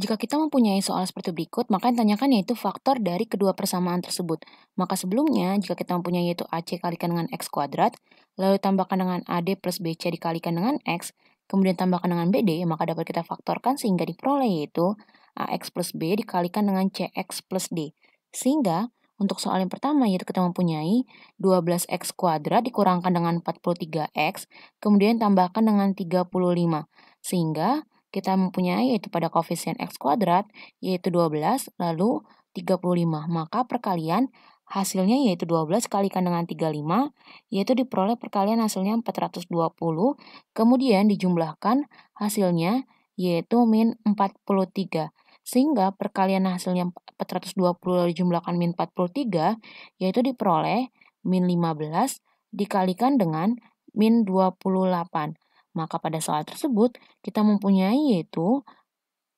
Jika kita mempunyai soal seperti berikut, maka yang tanyakan yaitu faktor dari kedua persamaan tersebut. Maka sebelumnya, jika kita mempunyai yaitu AC kalikan dengan X kuadrat, lalu tambahkan dengan AD plus BC dikalikan dengan X, kemudian tambahkan dengan BD, maka dapat kita faktorkan sehingga diperoleh yaitu AX plus B dikalikan dengan CX plus D. Sehingga, untuk soal yang pertama yaitu kita mempunyai 12x kuadrat dikurangkan dengan 43x, kemudian tambahkan dengan 35. Sehingga kita mempunyai yaitu pada koefisien x kuadrat yaitu 12 lalu 35. Maka perkalian hasilnya yaitu 12 kalikan dengan 35 yaitu diperoleh perkalian hasilnya 420. Kemudian dijumlahkan hasilnya yaitu min 43. Sehingga perkalian hasilnya 420 dijumlahkan min 43 yaitu diperoleh min 15 dikalikan dengan min 28. Maka pada soal tersebut kita mempunyai yaitu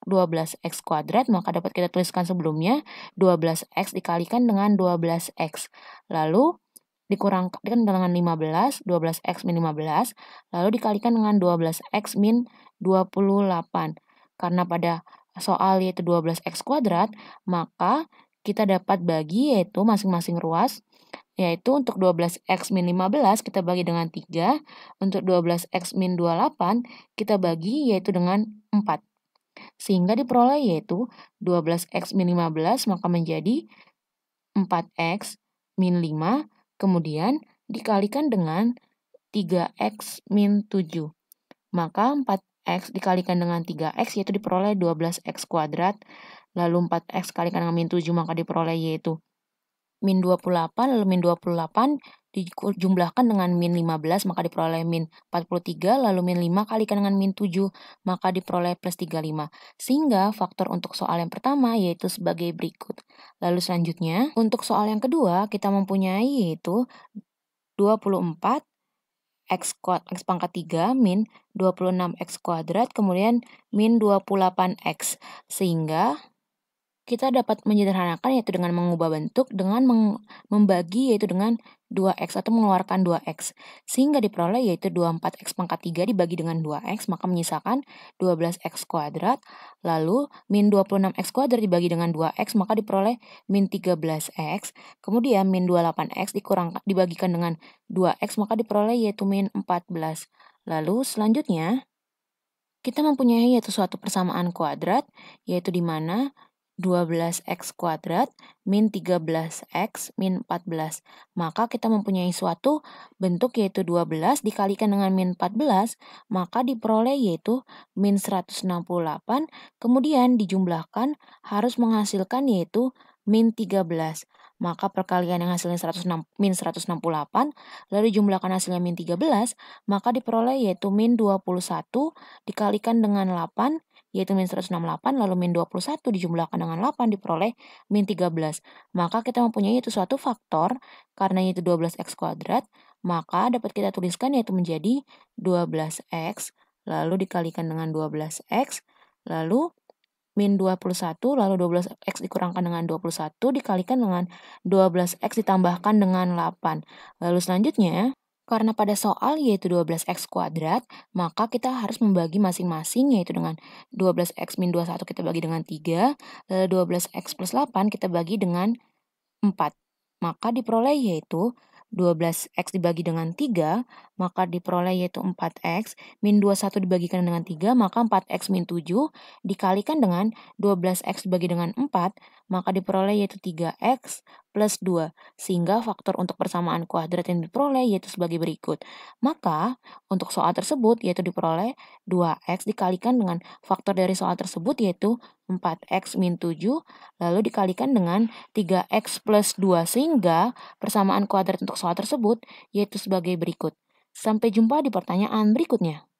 12x kuadrat, maka dapat kita tuliskan sebelumnya 12x dikalikan dengan 12x. Lalu dikurangkan dengan 15, 12x min 15, lalu dikalikan dengan 12x min 28. Karena pada soal yaitu 12x kuadrat, maka kita dapat bagi yaitu masing-masing ruas yaitu untuk 12x min 15 kita bagi dengan 3, untuk 12x min 28 kita bagi yaitu dengan 4. Sehingga diperoleh yaitu 12x min 15 maka menjadi 4x min 5, kemudian dikalikan dengan 3x min 7. Maka 4x dikalikan dengan 3x yaitu diperoleh 12x kuadrat, lalu 4x kalikan dengan min 7 maka diperoleh yaitu min 28 lalu min 28 dijumlahkan dengan min 15 maka diperoleh min 43 lalu min 5 kalikan dengan min 7 maka diperoleh plus 35 sehingga faktor untuk soal yang pertama yaitu sebagai berikut lalu selanjutnya untuk soal yang kedua kita mempunyai yaitu 24 X kuad, X pangkat 3 min 26X kuadrat, kemudian min 28X. Sehingga kita dapat menyederhanakan yaitu dengan mengubah bentuk dengan meng membagi yaitu dengan 2x atau mengeluarkan 2x sehingga diperoleh yaitu 24x pangkat 3 dibagi dengan 2x maka menyisakan 12x kuadrat lalu min 26x kuadrat dibagi dengan 2x maka diperoleh min 13x kemudian min 28x dikurang dibagikan dengan 2x maka diperoleh yaitu min 14 lalu selanjutnya kita mempunyai yaitu suatu persamaan kuadrat yaitu di mana 12x kuadrat min 13x min 14. Maka kita mempunyai suatu bentuk yaitu 12 dikalikan dengan min 14, maka diperoleh yaitu min 168, kemudian dijumlahkan harus menghasilkan yaitu min 13. Maka perkalian yang hasilnya 106, min 168, lalu jumlahkan hasilnya min 13, maka diperoleh yaitu min 21 dikalikan dengan 8, yaitu min 168 lalu min 21 dijumlahkan dengan 8 diperoleh min 13. Maka kita mempunyai itu suatu faktor karena itu 12x kuadrat, maka dapat kita tuliskan yaitu menjadi 12x lalu dikalikan dengan 12x lalu min 21 lalu 12x dikurangkan dengan 21 dikalikan dengan 12x ditambahkan dengan 8. Lalu selanjutnya karena pada soal yaitu 12x kuadrat, maka kita harus membagi masing-masing yaitu dengan 12x min 21 kita bagi dengan 3, lalu 12x plus 8 kita bagi dengan 4. Maka diperoleh yaitu 12x dibagi dengan 3, maka diperoleh yaitu 4x, min 21 dibagikan dengan 3, maka 4x min 7, dikalikan dengan 12x dibagi dengan 4, maka diperoleh yaitu 3x, plus 2, sehingga faktor untuk persamaan kuadrat yang diperoleh yaitu sebagai berikut. Maka, untuk soal tersebut yaitu diperoleh 2x dikalikan dengan faktor dari soal tersebut yaitu 4x min 7, lalu dikalikan dengan 3x plus 2, sehingga persamaan kuadrat untuk soal tersebut yaitu sebagai berikut. Sampai jumpa di pertanyaan berikutnya.